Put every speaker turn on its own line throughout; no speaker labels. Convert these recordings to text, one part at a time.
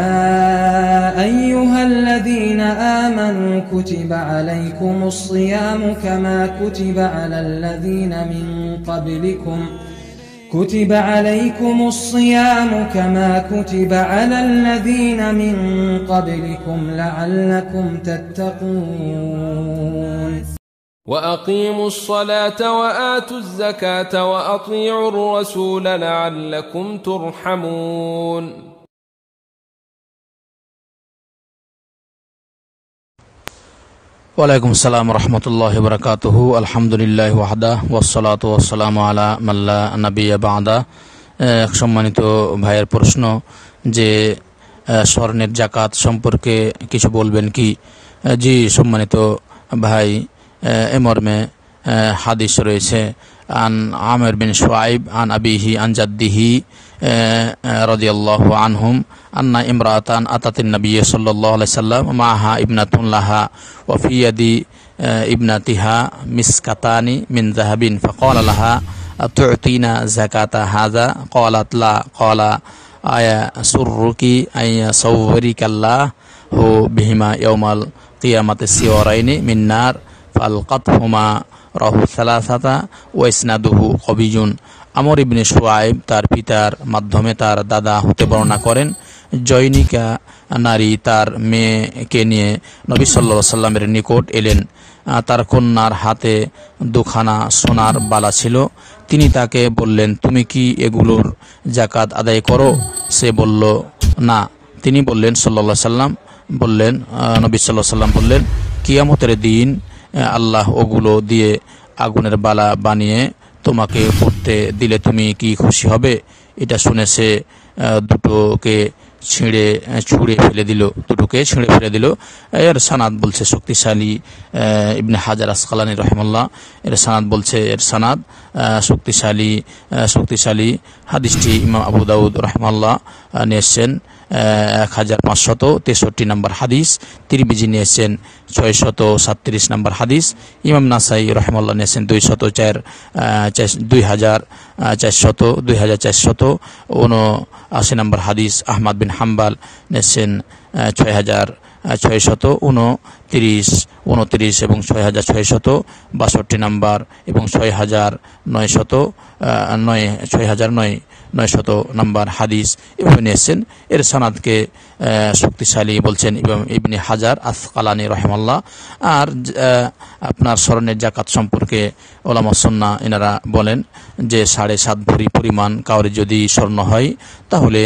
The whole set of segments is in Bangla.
يا أيها الذين آمنوا كتب عليكم الصيام كما كتب على الذين من قبلكم كتب عليكم الصيام كما كتب على الذين من قبلكم لعلكم تتقون وأقيموا الصلاة وآتوا الزكاة وأطيعوا الرسول لعلكم ترحمون ওয়ালাইকুম সালাম রহমতুল্লাহ বরকাতহ আলহামদুলিল্লাহ ওয়াহদা ওসলাত ওসালাম আলা মাল্লা নাবিয়া বাঁদা এক সম্মানিত ভাইয়ের প্রশ্ন যে স্বর্ণের জাকাত সম্পর্কে কিছু বলবেন কি জি সম্মানিত ভাই এমর্মে হাদিস রয়েছে আন আমের বিন সোয়াইব আন আবিহি আন জাদ্দিহি آه، رضي الله عنهم أن امرأة أتت النبي صلى الله عليه وسلم معها ابنة لها وفي يد آه، ابنتها مسكتان من ذهب فقال لها تعطينا زكاة هذا قالت لا قال آية سرك أن يصورك الله بهما يوم القيامة السوارين من نار فألقتهما راه ثلاثة وإسناده قبي আমর ইবনে সোয়াইব তার পিতার মাধ্যমে তার দাদা হতে বর্ণনা করেন জয়নিকা নারী তার মেয়েকে নিয়ে নবী সাল্লা সাল্লামের নিকট এলেন তার কন্যার হাতে দুখানা সোনার বালা ছিল তিনি তাকে বললেন তুমি কি এগুলোর জাকাত আদায় করো সে বলল না তিনি বললেন সাল্লা সাল্লাম বললেন নবী সাল্লাহ সাল্লাম বললেন কিয়ামতের দিন আল্লাহ ওগুলো দিয়ে আগুনের বালা বানিয়ে তোমাকে পড়তে দিলে তুমি কি খুশি হবে এটা শুনে সে দুটোকে ছিঁড়ে ছুঁড়ে ফেলে দিল দুটোকে ছিঁড়ে ফেলে দিল এর সানাদ বলছে শক্তিশালী ইবনে হাজার আসকালানি রহমল্লা এর সানাদ বলছে এর সানাদ শক্তিশালী শক্তিশালী হাদিসটি ইমাম আবু দাউদ রহমাল্লাহ নিয়ে এক হাজার পাঁচশত তেষট্টি নম্বর হাদিস তিরমিজি নিয়েছেন ছয় শত সাতত্রিশ নম্বর হাদিস ইমাম নাসাই রহমাল্লা নিয়েছেন দুই শত চার দুই হাজার চারশত দুই হাজার চারশত উনআশি নম্বর হাদিস আহমাদ বিন হাম্বাল নিয়েছেন ছয় হাজার ছয় শত উনত্রিশ উনত্রিশ এবং ছয় হাজার ছয় শত বাষট্টি নাম্বার এবং ছয় হাজার নয় শত নয় ছয় হাজার নয় নয়শত নম্বর হাদিস এভাবে নিয়েছেন এর সানাদকে শক্তিশালী বলছেন এবং ইবনে হাজার কালানি রহমাল্লাহ আর আপনার স্মরণের জাকাত সম্পর্কে ওলামাসন্না এনারা বলেন যে সাড়ে সাত ভরি পরিমাণ কাউরে যদি স্বর্ণ হয় তাহলে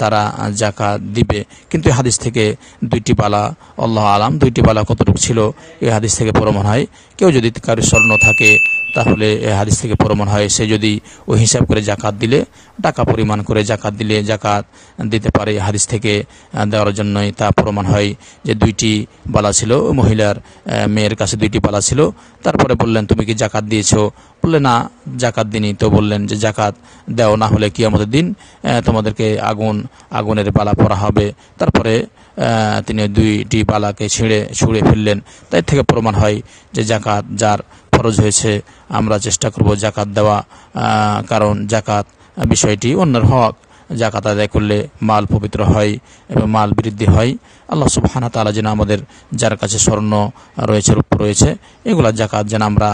তারা জাকাত দিবে কিন্তু হাদিস থেকে দুইটি পালা আল্লাহ আলাম দুইটি পালা কতটুকু ছিল এই হাদিস থেকে প্রমাণ হয় কেউ যদি কারো স্বর্ণ থাকে তাহলে এই হাদিস থেকে প্রমাণ হয় সে যদি ওই হিসাব করে জাকাত দিলে টাকা পরিমাণ করে জাকাত দিলে জাকাত দিতে পারে হাদিস থেকে দেওয়ার জন্যই তা প্রমাণ হয় যে দুইটি বালা ছিল মহিলার মেয়ের কাছে দুইটি বালা ছিল তারপরে বললেন তুমি কি জাকাত দিয়েছো বললে না জাকাত দিনই তো বললেন যে জাকাত দেও না হলে কি আমাদের দিন তোমাদেরকে আগুন আগুনের পালা পরা হবে তারপরে তিনি দুইটি পালাকে ছিঁড়ে ছুঁড়ে ফেললেন তাই থেকে প্রমাণ হয় যে জাকাত যার খরচ হয়েছে আমরা চেষ্টা করব জাকাত দেওয়া কারণ জাকাত বিষয়টি অন্যের হক জাকাত আদায় করলে মাল পবিত্র হয় এবং মাল বৃদ্ধি হয় আল্লাহ সুবাহানা তালা যেন আমাদের যার কাছে স্বর্ণ রয়েছে রূপ রয়েছে এগুলা জাকাত যেন আমরা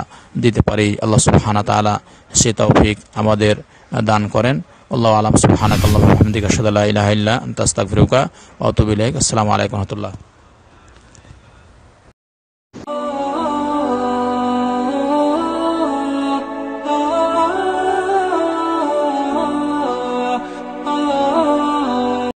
দিতে পারি আল্লাহ সুবাহানা তালা সে তৌফিক আমাদের দান করেন আল্লাহ আলম সুবাহানা আল্লাহ আহমদিক আসাদ আল্লাহ ইল্লা তাস্তাক ফিরুকা অতবিল আসসালামু আলাইকুম রহমতুল্লাহ